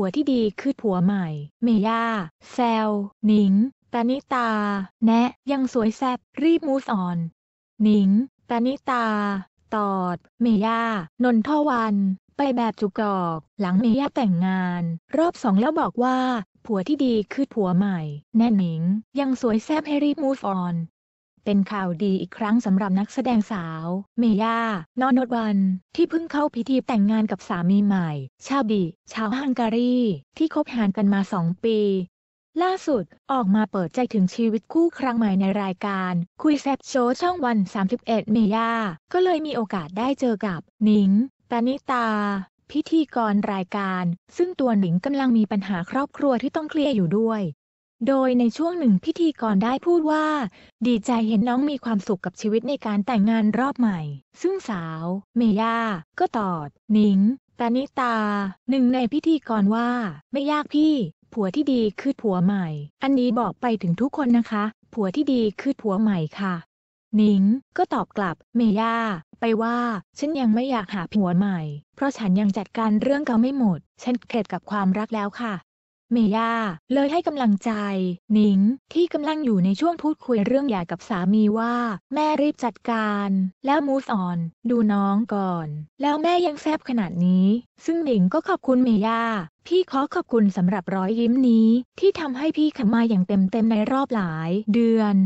ผัวที่ดีคือผัวใหม่ เมย่า แซลหนิงตานิตา แนะยังสวยแซบรีบมูสออน หนิงตานิตา ตอด เมย่า นนทวัน ไปแบบจุกอก หลังเมย่าแต่งงาน รอบสองแล้วบอกว่า ผัวที่ดีคือผัวใหม่ แน่หนิง ยังสวยแซบให้รีบมูฟออนเป็นข่าวดีอีกครั้งสำหรับนักแสดงสาว เมย่านอนดวัน ที่เพิ่งเข้าพิธีแต่งงานกับสามีใหม่ ชาบีชาวฮังการีที่คบหากันมาสองปี ล่าสุดออกมาเปิดใจถึงชีวิตคู่ครั้งใหม่ในรายการ คุยแซบโชว์ช่องวัน 31 เมย่าก็เลยมีโอกาสได้เจอกับนิงตานิตา พิธีกรรายการ ซึ่งตัวหนิงกำลังมีปัญหาครอบครัวที่ต้องเคลียร์อยู่ด้วยโดยในช่วงหนึ่งพิธีกรได้พูดว่า ดีใจเห็นน้องมีความสุขกับชีวิตในการแต่งงานรอบใหม่ ซึ่งสาวเมย่าก็ตอบนิงตานิตา หนึ่งในพิธีกรว่า ไม่ยากพี่ ผัวที่ดีคือผัวใหม่ อันนี้บอกไปถึงทุกคนนะคะ ผัวที่ดีคือผัวใหม่ค่ะนิง ก็ตอบกลับเมย่าไปว่า ฉันยังไม่อยากหาผัวใหม่ เพราะฉันยังจัดการเรื่องเก่าไม่หมดฉันเกลียดกับความรักแล้วค่ะเมย่าเลยให้กำลังใจนิงที่กำลังอยู่ในช่วงพูดคุยเรื่องหย่ากับสามีว่า แม่รีบจัดการ แล้วมูสออน ดูน้องก่อน แล้วแม่ยังแซบขนาดนี้ ซึ่งนิงก็ขอบคุณเมย่า พี่ขอขอบคุณสำหรับรอยยิ้มนี้ ที่ทำให้พี่ขมาอย่างเต็มเต็มในรอบหลายเดือน